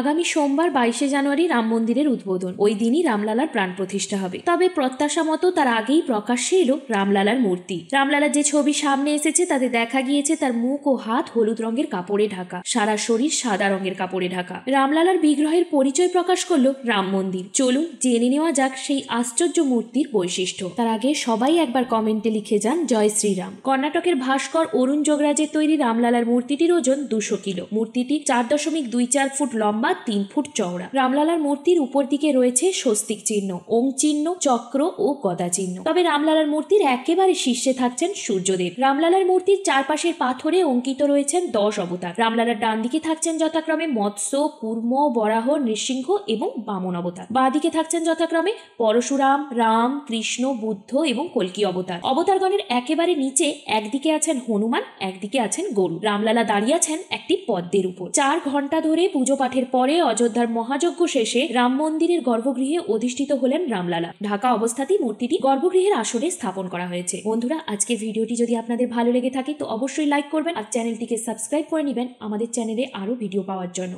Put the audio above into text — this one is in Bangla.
আগামী সোমবার বাইশে জানুয়ারি রাম মন্দিরের উদ্বোধন ওই দিনই রামলালার প্রাণ প্রতিষ্ঠা হবে তবে প্রত্যাশা মতো তার আগেই প্রকাশ্যে এলো রামলালার মূর্তি রামলালার যে ছবি সামনে এসেছে তাতে দেখা গিয়েছে তার মুখ ও হাত হলুদ রঙের কাপড়ে ঢাকা সারা শরীর সাদা রঙের কাপড়ে ঢাকা রামলালার বিগ্রহের পরিচয় প্রকাশ করলো রাম মন্দির চলুন জেনে নেওয়া যাক সেই আশ্চর্য মূর্তির বৈশিষ্ট্য তার আগে সবাই একবার কমেন্টে লিখে যান জয় শ্রীরাম কর্ণাটকের ভাস্কর অরুণ যোগরাজের তৈরি রামলালার মূর্তিটির ওজন দুশো কিলো মূর্তিটি চার দশমিক দুই চার ফুট লম্বা লম্বা তিন ফুট চওড়া রামলালার মূর্তির উপর দিকে রয়েছে স্বস্তিক চিহ্ন ওম চিহ্ন চক্র ও গদা চিহ্ন তবে রামলালার মূর্তির একেবারে শীর্ষে থাকছেন সূর্যদেব রামলালার মূর্তির চারপাশের পাথরে অঙ্কিত রয়েছেন দশ অবতার রামলালার ডান দিকে থাকছেন যথাক্রমে মৎস্য কুর্ম বরাহ নৃসিংহ এবং বামন অবতার বাঁ দিকে থাকছেন যথাক্রমে পরশুরাম রাম কৃষ্ণ বুদ্ধ এবং কলকি অবতার অবতারগণের একেবারে নিচে একদিকে আছেন হনুমান একদিকে আছেন গরু রামলালা দাঁড়িয়ে আছেন একটি পদ্মের উপর চার ঘন্টা ধরে পুজো পাঠের পরে অযোধ্যার মহাযজ্ঞ শেষে রাম মন্দিরের গর্ভগৃহে অধিষ্ঠিত হলেন রামলালা ঢাকা অবস্থাতেই মূর্তিটি গর্ভগৃহের আসনে স্থাপন করা হয়েছে বন্ধুরা আজকে ভিডিওটি যদি আপনাদের ভালো লেগে থাকে তো অবশ্যই লাইক করবেন আর চ্যানেলটিকে সাবস্ক্রাইব করে নেবেন আমাদের চ্যানেলে আরও ভিডিও পাওয়ার জন্য